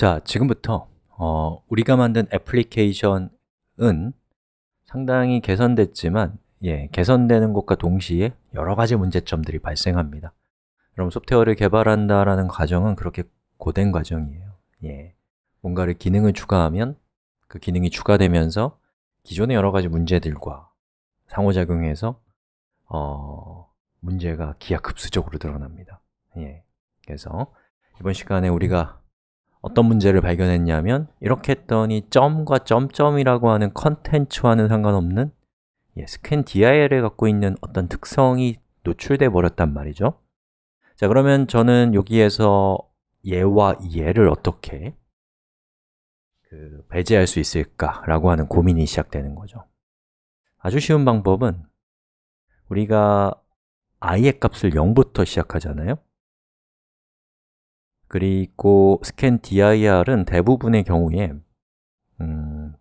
자, 지금부터 어, 우리가 만든 애플리케이션은 상당히 개선됐지만 예, 개선되는 것과 동시에 여러 가지 문제점들이 발생합니다 그럼 소프트웨어를 개발한다는 과정은 그렇게 고된 과정이에요 예, 뭔가를 기능을 추가하면 그 기능이 추가되면서 기존의 여러 가지 문제들과 상호작용해서 어, 문제가 기하급수적으로 드러납니다 예, 그래서 이번 시간에 우리가 어떤 문제를 발견했냐면 이렇게 했더니 점과 점점이라고 하는 컨텐츠와는 상관없는 예, 스캔 DIL을 갖고 있는 어떤 특성이 노출돼 버렸단 말이죠 자 그러면 저는 여기에서 얘와 얘를 어떻게 그 배제할 수 있을까라고 하는 고민이 시작되는 거죠 아주 쉬운 방법은 우리가 i의 값을 0부터 시작하잖아요 그리고 scan dir은 대부분의 경우에 음,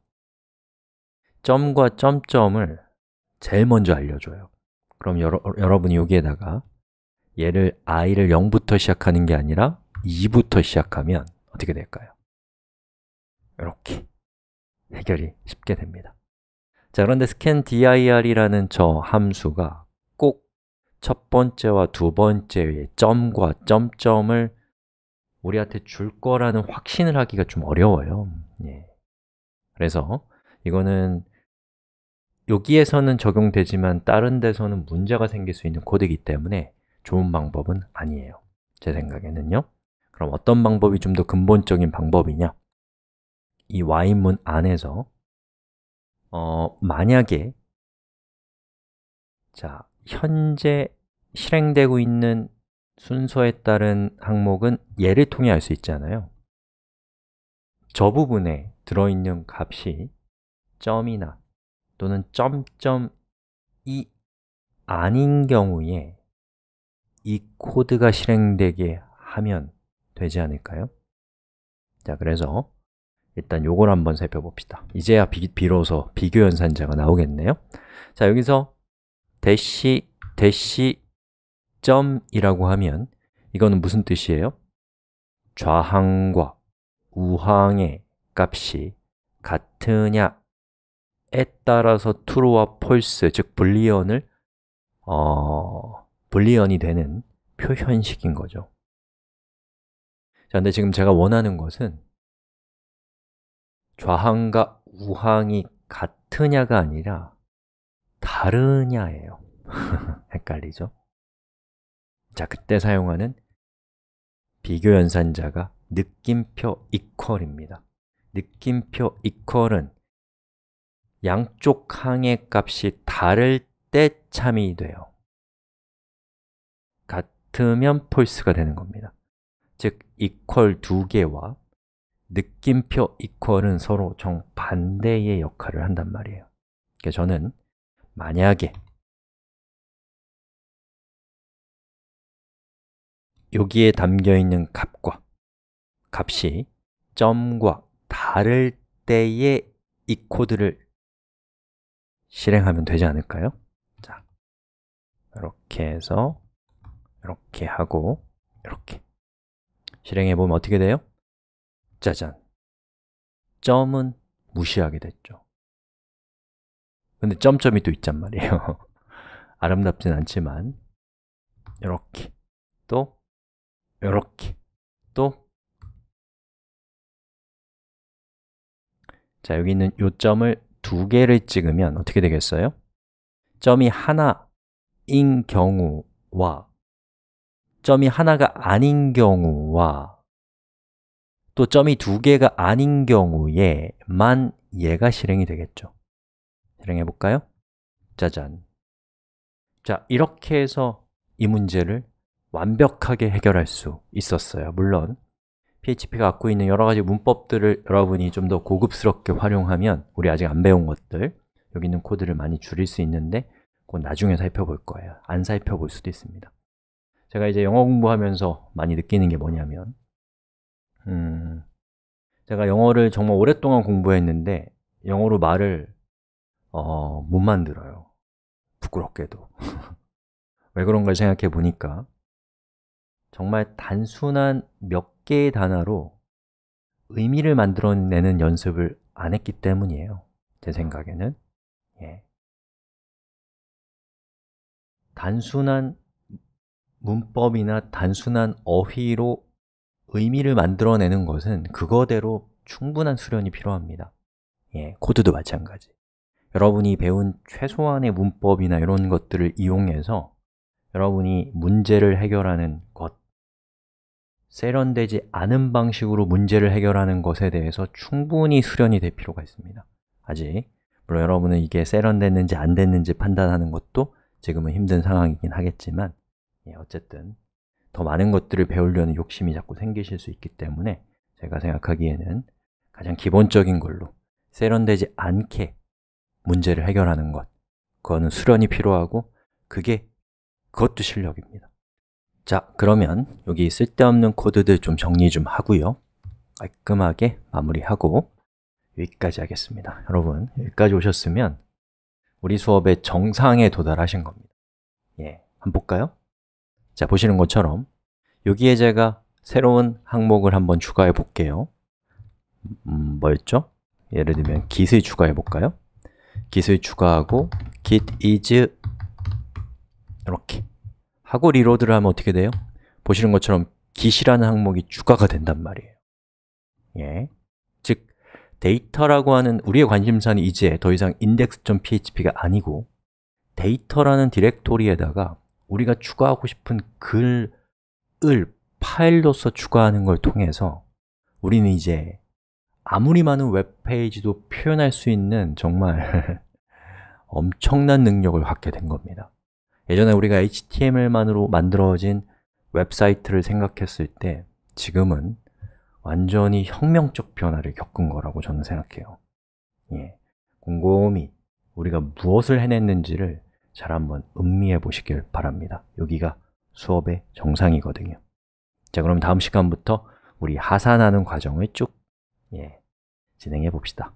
점과 점점을 제일 먼저 알려줘요 그럼 여러, 여러분이 여기에다가 얘를 i를 0부터 시작하는 게 아니라 2부터 시작하면 어떻게 될까요? 이렇게 해결이 쉽게 됩니다 자, 그런데 scan dir이라는 저 함수가 꼭 첫 번째와 두 번째의 점과 점점을 우리한테 줄 거라는 확신을 하기가 좀 어려워요 예. 그래서 이거는 여기에서는 적용되지만 다른 데서는 문제가 생길 수 있는 코드이기 때문에 좋은 방법은 아니에요 제 생각에는요 그럼 어떤 방법이 좀 더 근본적인 방법이냐 이 while문 안에서 어, 만약에 자 현재 실행되고 있는 순서에 따른 항목은 예를 통해 알 수 있잖아요 저 부분에 들어있는 값이 점이나 또는 점점이 아닌 경우에 이 코드가 실행되게 하면 되지 않을까요? 자, 그래서 일단 요걸 한번 살펴봅시다 이제야 비, 비로소 비교 연산자가 나오겠네요 자, 여기서 대시 대시 점이라고 하면 이거는 무슨 뜻이에요? 좌항과 우항의 값이 같으냐에 따라서 true와 false, 즉 불리언을 어, 불리언이 되는 표현식인 거죠 자, 근데 지금 제가 원하는 것은 좌항과 우항이 같으냐가 아니라 다르냐예요 헷갈리죠? 자, 그때 사용하는 비교 연산자가 느낌표 equal입니다 느낌표 equal은 양쪽 항의 값이 다를 때 참이 돼요 같으면 false가 되는 겁니다 즉, equal 두 개와 느낌표 equal은 서로 정반대의 역할을 한단 말이에요 그래서 그러니까 저는 만약에 여기에 담겨있는 값과 값이 점과 다를 때의이 코드를 실행하면 되지 않을까요? 자, 이렇게 해서 이렇게 하고 이렇게 실행해보면 어떻게 돼요? 짜잔! 점은 무시하게 됐죠 근데 점점이 또 있단 말이에요 아름답진 않지만 이렇게 또 요렇게 또 자, 여기 있는 요점을 두 개를 찍으면 어떻게 되겠어요? 점이 하나인 경우와 점이 하나가 아닌 경우와 또 점이 두 개가 아닌 경우에만 얘가 실행이 되겠죠 실행해 볼까요? 짜잔 자, 이렇게 해서 이 문제를 완벽하게 해결할 수 있었어요 물론 PHP가 갖고 있는 여러 가지 문법들을 여러분이 좀 더 고급스럽게 활용하면 우리 아직 안 배운 것들 여기 있는 코드를 많이 줄일 수 있는데 그건 나중에 살펴볼 거예요 안 살펴볼 수도 있습니다 제가 이제 영어 공부하면서 많이 느끼는 게 뭐냐면 음, 제가 영어를 정말 오랫동안 공부했는데 영어로 말을 어, 못 만들어요 부끄럽게도 왜 그런가 생각해 보니까 정말 단순한 몇 개의 단어로 의미를 만들어내는 연습을 안 했기 때문이에요 제 생각에는 예. 단순한 문법이나 단순한 어휘로 의미를 만들어내는 것은 그거대로 충분한 수련이 필요합니다 예, 코드도 마찬가지 여러분이 배운 최소한의 문법이나 이런 것들을 이용해서 여러분이 문제를 해결하는 것 세련되지 않은 방식으로 문제를 해결하는 것에 대해서 충분히 수련이 될 필요가 있습니다 아직 물론 여러분은 이게 세련됐는지 안 됐는지 판단하는 것도 지금은 힘든 상황이긴 하겠지만 예, 어쨌든 더 많은 것들을 배우려는 욕심이 자꾸 생기실 수 있기 때문에 제가 생각하기에는 가장 기본적인 걸로 세련되지 않게 문제를 해결하는 것 그거는 수련이 필요하고 그게 그것도 실력입니다 자, 그러면 여기 쓸데없는 코드들 좀 정리 좀 하고요 깔끔하게 마무리하고 여기까지 하겠습니다 여러분, 여기까지 오셨으면 우리 수업의 정상에 도달하신 겁니다 예, 한번 볼까요? 자, 보시는 것처럼 여기에 제가 새로운 항목을 한번 추가해 볼게요 음, 뭐였죠? 예를 들면 git을 추가해 볼까요? git을 추가하고 git is 이렇게 하고 리로드를 하면 어떻게 돼요? 보시는 것처럼 기시라는 항목이 추가가 된단 말이에요 예. 즉, 데이터라고 하는 우리의 관심사는 이제 더 이상 index.php가 아니고 데이터라는 디렉토리에다가 우리가 추가하고 싶은 글을 파일로서 추가하는 걸 통해서 우리는 이제 아무리 많은 웹페이지도 표현할 수 있는 정말 엄청난 능력을 갖게 된 겁니다 예전에 우리가 HTML만으로 만들어진 웹사이트를 생각했을 때 지금은 완전히 혁명적 변화를 겪은 거라고 저는 생각해요 예, 곰곰이 우리가 무엇을 해냈는지를 잘 한번 음미해 보시길 바랍니다 여기가 수업의 정상이거든요 자, 그럼 다음 시간부터 우리 하산하는 과정을 쭉 예, 진행해 봅시다